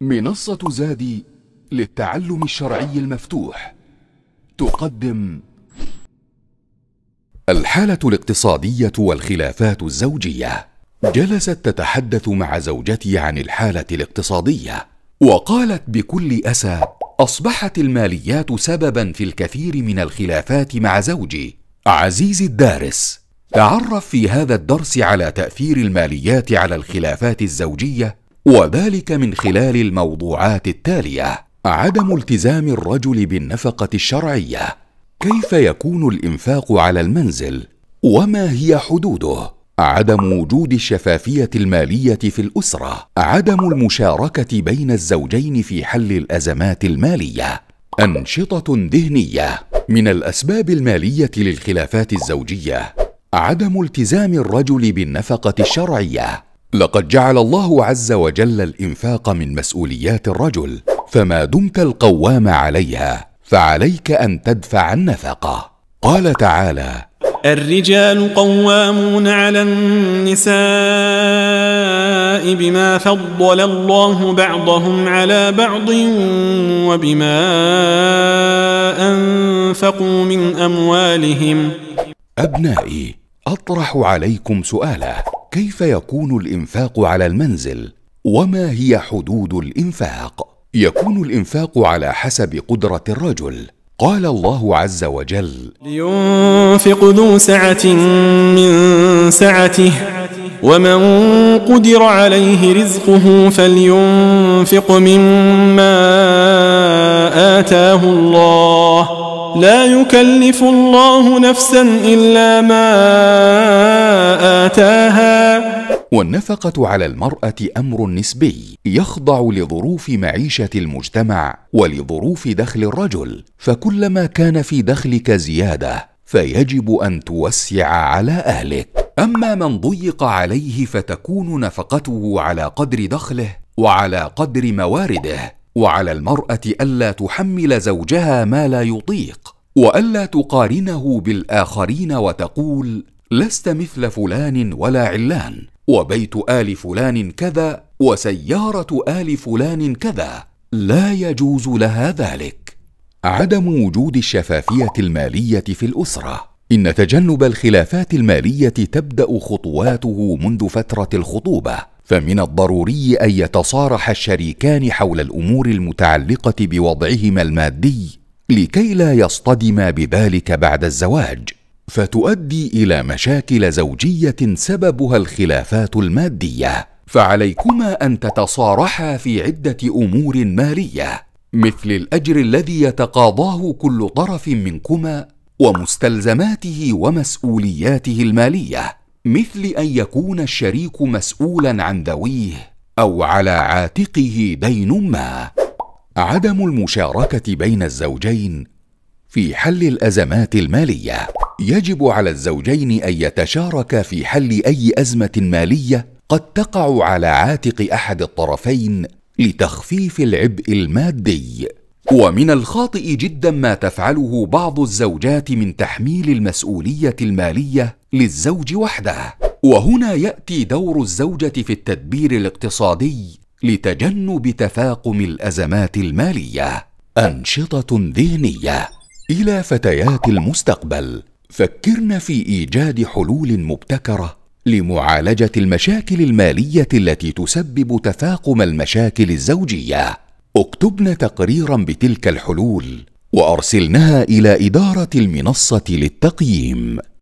منصة زادي للتعلم الشرعي المفتوح تقدم الحالة الاقتصادية والخلافات الزوجية جلست تتحدث مع زوجتي عن الحالة الاقتصادية وقالت بكل أسى أصبحت الماليات سببا في الكثير من الخلافات مع زوجي عزيزي الدارس تعرف في هذا الدرس على تأثير الماليات على الخلافات الزوجية وذلك من خلال الموضوعات التاليه عدم التزام الرجل بالنفقه الشرعيه كيف يكون الانفاق على المنزل وما هي حدوده عدم وجود الشفافيه الماليه في الاسره عدم المشاركه بين الزوجين في حل الازمات الماليه انشطه ذهنيه من الاسباب الماليه للخلافات الزوجيه عدم التزام الرجل بالنفقه الشرعيه لقد جعل الله عز وجل الانفاق من مسؤوليات الرجل فما دمت القوام عليها فعليك ان تدفع النفقه قال تعالى الرجال قوامون على النساء بما فضل الله بعضهم على بعض وبما انفقوا من اموالهم ابنائي اطرح عليكم سؤالا كيف يكون الانفاق على المنزل وما هي حدود الانفاق يكون الانفاق على حسب قدره الرجل قال الله عز وجل لينفق ذو سعه من سعته ومن قدر عليه رزقه فلينفق مما اتاه الله لا يكلف الله نفسا إلا ما آتاها والنفقة على المرأة أمر نسبي يخضع لظروف معيشة المجتمع ولظروف دخل الرجل فكلما كان في دخلك زيادة فيجب أن توسع على أهلك أما من ضيق عليه فتكون نفقته على قدر دخله وعلى قدر موارده وعلى المرأة ألا تحمل زوجها ما لا يطيق والا تقارنه بالاخرين وتقول لست مثل فلان ولا علان وبيت ال فلان كذا وسياره ال فلان كذا لا يجوز لها ذلك عدم وجود الشفافيه الماليه في الاسره ان تجنب الخلافات الماليه تبدا خطواته منذ فتره الخطوبه فمن الضروري ان يتصارح الشريكان حول الامور المتعلقه بوضعهما المادي لكي لا يصطدم بذلك بعد الزواج فتؤدي الى مشاكل زوجيه سببها الخلافات الماديه فعليكما ان تتصارحا في عده امور ماليه مثل الاجر الذي يتقاضاه كل طرف منكما ومستلزماته ومسؤولياته الماليه مثل ان يكون الشريك مسؤولا عن ذويه او على عاتقه دين ما عدم المشاركه بين الزوجين في حل الازمات الماليه يجب على الزوجين ان يتشاركا في حل اي ازمه ماليه قد تقع على عاتق احد الطرفين لتخفيف العبء المادي ومن الخاطئ جدا ما تفعله بعض الزوجات من تحميل المسؤوليه الماليه للزوج وحده وهنا ياتي دور الزوجه في التدبير الاقتصادي لتجنب تفاقم الازمات الماليه انشطه ذهنيه الى فتيات المستقبل فكرن في ايجاد حلول مبتكره لمعالجه المشاكل الماليه التي تسبب تفاقم المشاكل الزوجيه اكتبن تقريرا بتلك الحلول وارسلنها الى اداره المنصه للتقييم